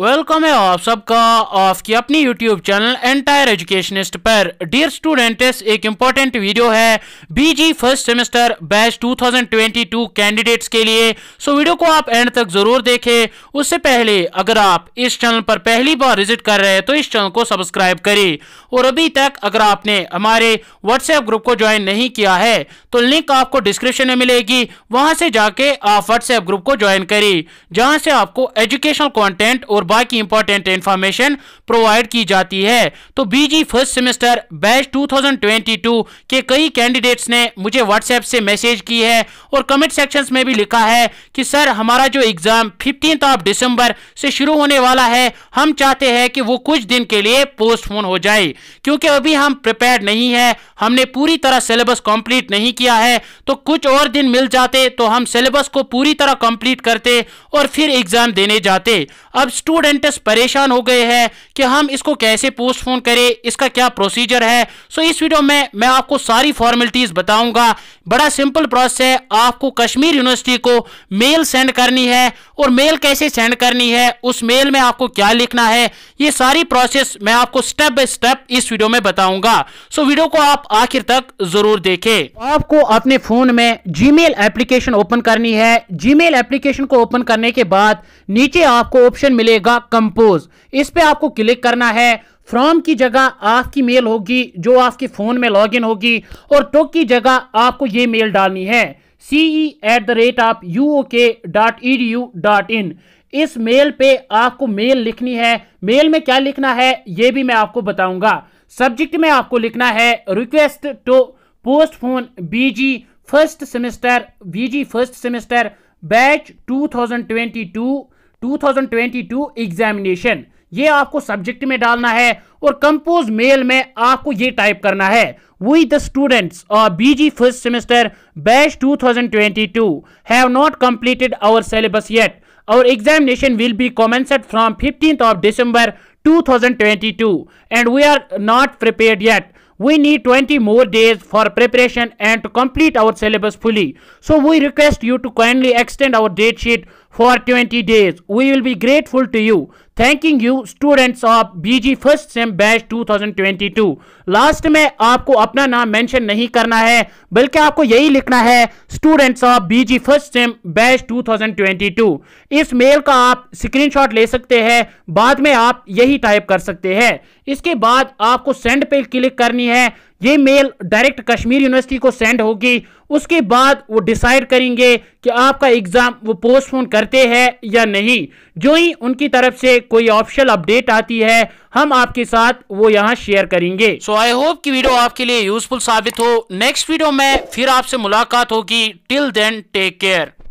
Welcome है आप सबका आपकी अपनी यूट्यूब चैनल एंटायर एजुकेशनिस्ट पर डियर स्टूडेंट्स एक इम्पॉर्टेंट वीडियो है BG first semester batch 2022 candidates के लिए सो so, वीडियो को आप एंड तक जरूर देखें उससे पहले अगर आप इस चैनल पर पहली बार विजिट कर रहे हैं तो इस चैनल को सब्सक्राइब करें और अभी तक अगर आपने हमारे व्हाट्सएप ग्रुप को ज्वाइन नहीं किया है तो लिंक आपको डिस्क्रिप्शन में मिलेगी वहाँ से जाके आप व्हाट्सएप ग्रुप को ज्वाइन करें जहाँ से आपको एजुकेशनल कॉन्टेंट और और बाकी इंपॉर्टेंट इंफॉर्मेशन प्रोवाइड की जाती है तो बीजी फर्स्ट सेमेस्टर बैच 2022 के कई कैंडिडेट्स ने मुझे व्हाट्सएप से मैसेज की है और कमेंट सेक्शंस में भी लिखा है कि सर हमारा जो एग्ज़ाम फिफ्टीन ऑफ दिसंबर से शुरू होने वाला है हम चाहते हैं कि वो कुछ दिन के लिए पोस्टपोन हो जाए क्योंकि अभी हम प्रिपेयर नहीं है हमने पूरी तरह सिलेबस कंप्लीट नहीं किया है तो कुछ और दिन मिल जाते तो हम सिलेबस को पूरी तरह कंप्लीट करते और फिर एग्ज़ाम देने जाते अब स्टूडेंट स्टूडेंट्स परेशान हो गए हैं कि हम इसको कैसे पोस्टफोन करें इसका क्या प्रोसीजर है सो इस वीडियो में मैं आपको सारी फॉर्मेलिटीज़ बताऊंगा बड़ा सिंपल प्रोसेस है आपको कश्मीर यूनिवर्सिटी को मेल सेंड करनी है और मेल कैसे सेंड करनी है उस मेल में आपको क्या लिखना है ये सारी प्रोसेस मैं आपको स्टेप बाय स्टेप इस वीडियो में बताऊंगा सो वीडियो को आप आखिर तक जरूर देखें आपको अपने फोन में जीमेल एप्लीकेशन ओपन करनी है जीमेल एप्लीकेशन को ओपन करने के बाद नीचे आपको ऑप्शन मिलेगा जगह कंपोज इस पे आपको क्लिक करना है फ्रॉम की जगह आपकी मेल होगी जो आपके फ़ोन में लॉगिन होगी और टोक की जगह आपको ये मेल डालनी है C at the rate of U O K dot E D U dot in इस मेल पे आपको मेल लिखनी है मेल में क्या लिखना है ये भी मैं आपको बताऊंगा सब्जेक्ट में आपको लिखना है request to postpone BG first semester BG first semester batch 2022 2022 examination ये आपको सब्जेक्ट में डालना है और कंपोज मेल में आपको ये टाइप करना है वी द स्टूडेंट्स और BG first semester batch 2022 have not completed our syllabus yet our examination will be commenced from 15th of December 2022 and we are not prepared yet. We need 20 more days for preparation and to complete our syllabus fully. So we request you to kindly extend our date sheet for 20 days. We will be grateful to you. Thanking you students of BG first sem batch 2022 last में आपको अपना नाम mention नहीं करना है बल्कि आपको यही लिखना है students of BG first sem batch 2022 इस मेल का आप स्क्रीनशॉट ले सकते हैं बाद में आप यही टाइप कर सकते हैं इसके बाद आपको सेंड पे क्लिक करनी है ये मेल डायरेक्ट कश्मीर यूनिवर्सिटी को सेंड होगी उसके बाद वो डिसाइड करेंगे कि आपका एग्ज़ाम वो पोस्टपोन करते हैं या नहीं जो ही उनकी तरफ से कोई ऑफिशियल अपडेट आती है हम आपके साथ वो यहाँ शेयर करेंगे सो आई होप की वीडियो आपके लिए यूजफुल साबित हो नेक्स्ट वीडियो में फिर आपसे मुलाकात होगी टिल देन टेक केयर